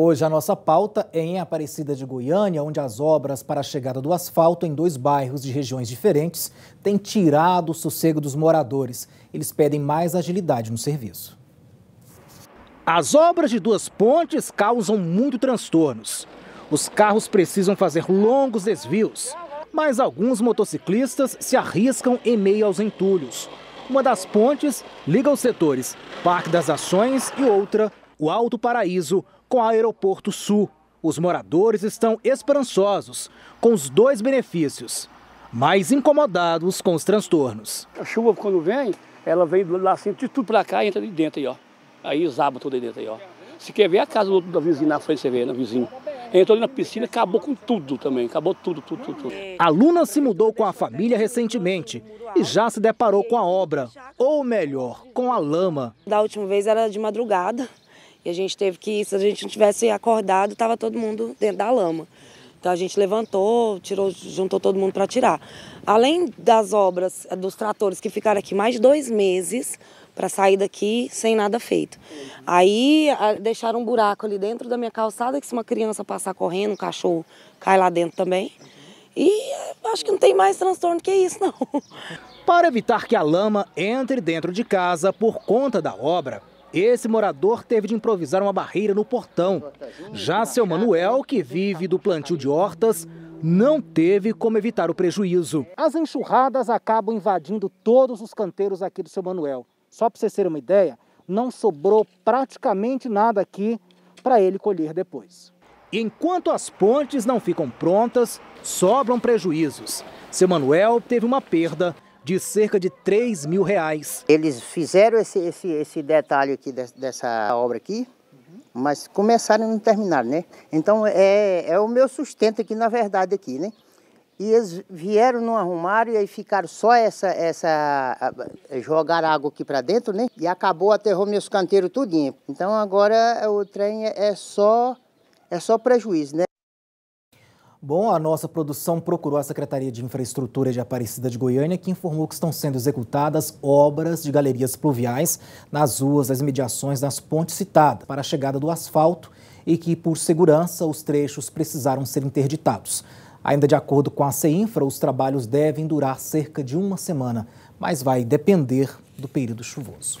Hoje a nossa pauta é em Aparecida de Goiânia, onde as obras para a chegada do asfalto em dois bairros de regiões diferentes têm tirado o sossego dos moradores. Eles pedem mais agilidade no serviço. As obras de duas pontes causam muito transtornos. Os carros precisam fazer longos desvios, mas alguns motociclistas se arriscam em meio aos entulhos. Uma das pontes liga os setores Parque das Ações e outra, o Alto Paraíso, com a Aeroporto Sul. Os moradores estão esperançosos com os dois benefícios, mas incomodados com os transtornos. A chuva, quando vem, ela vem lá assim, de tudo para cá e entra de dentro aí, ó. Aí zaba tudo aí dentro aí, ó. Se quer ver a casa do, da vizinha na frente, você vê, né, vizinho. Entrou ali na piscina e acabou com tudo também, acabou tudo, tudo, tudo, tudo. É. A Luna se mudou com a família recentemente e já se deparou com a obra, ou melhor, com a lama. Da última vez era de madrugada, a gente teve que, se a gente não tivesse acordado, estava todo mundo dentro da lama. Então a gente levantou, tirou, juntou todo mundo para tirar. Além das obras, eh, dos tratores que ficaram aqui mais de dois meses para sair daqui sem nada feito. Aí a, deixaram um buraco ali dentro da minha calçada que se uma criança passar correndo, um cachorro cai lá dentro também. E eh, acho que não tem mais transtorno que isso, não. Para evitar que a lama entre dentro de casa por conta da obra, esse morador teve de improvisar uma barreira no portão. Já seu Manuel, que vive do plantio de hortas, não teve como evitar o prejuízo. As enxurradas acabam invadindo todos os canteiros aqui do seu Manuel. Só para vocês terem uma ideia, não sobrou praticamente nada aqui para ele colher depois. Enquanto as pontes não ficam prontas, sobram prejuízos. Seu Manuel teve uma perda de cerca de 3 mil reais. Eles fizeram esse, esse, esse detalhe aqui dessa obra aqui, mas começaram e não terminaram, né? Então é, é o meu sustento aqui, na verdade, aqui, né? E eles vieram, não arrumaram, e aí ficaram só essa, essa jogar água aqui para dentro, né? E acabou, aterrou meus canteiros tudinho. Então agora o trem é, é só, é só prejuízo, né? Bom, a nossa produção procurou a Secretaria de Infraestrutura de Aparecida de Goiânia, que informou que estão sendo executadas obras de galerias pluviais nas ruas as imediações das pontes citadas para a chegada do asfalto e que, por segurança, os trechos precisaram ser interditados. Ainda de acordo com a CEINFRA, os trabalhos devem durar cerca de uma semana, mas vai depender do período chuvoso.